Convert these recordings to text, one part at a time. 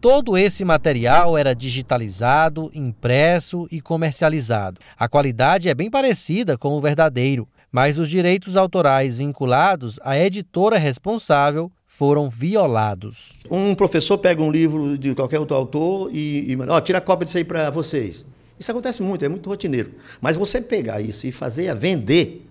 Todo esse material era digitalizado, impresso e comercializado. A qualidade é bem parecida com o verdadeiro, mas os direitos autorais vinculados à editora responsável foram violados. Um professor pega um livro de qualquer outro autor e, e manda, ó, oh, tira a cópia disso aí para vocês. Isso acontece muito, é muito rotineiro. Mas você pegar isso e fazer a vender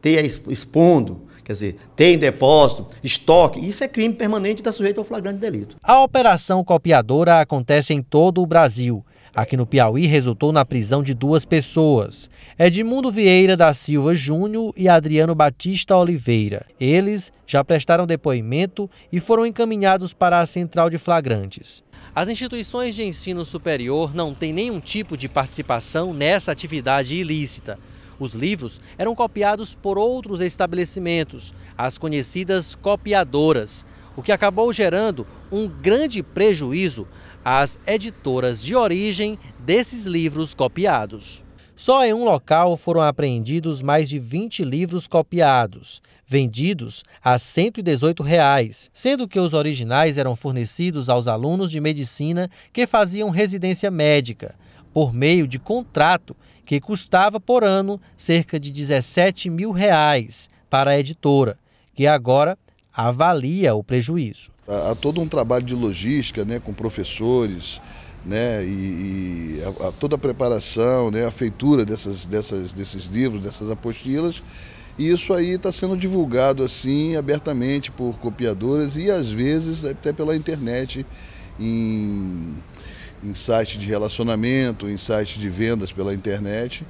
ter expondo, quer dizer, ter em depósito, estoque, isso é crime permanente e está sujeito ao flagrante delito. A operação copiadora acontece em todo o Brasil. Aqui no Piauí resultou na prisão de duas pessoas: Edmundo Vieira da Silva Júnior e Adriano Batista Oliveira. Eles já prestaram depoimento e foram encaminhados para a central de flagrantes. As instituições de ensino superior não têm nenhum tipo de participação nessa atividade ilícita. Os livros eram copiados por outros estabelecimentos, as conhecidas copiadoras, o que acabou gerando um grande prejuízo às editoras de origem desses livros copiados. Só em um local foram apreendidos mais de 20 livros copiados, vendidos a R$ 118, reais, sendo que os originais eram fornecidos aos alunos de medicina que faziam residência médica por meio de contrato que custava por ano cerca de 17 mil reais para a editora, que agora avalia o prejuízo. Há todo um trabalho de logística né, com professores né, e, e a, a toda a preparação, né, a feitura dessas, dessas, desses livros, dessas apostilas. E isso aí está sendo divulgado assim abertamente por copiadoras e às vezes até pela internet em em de relacionamento, em de vendas pela internet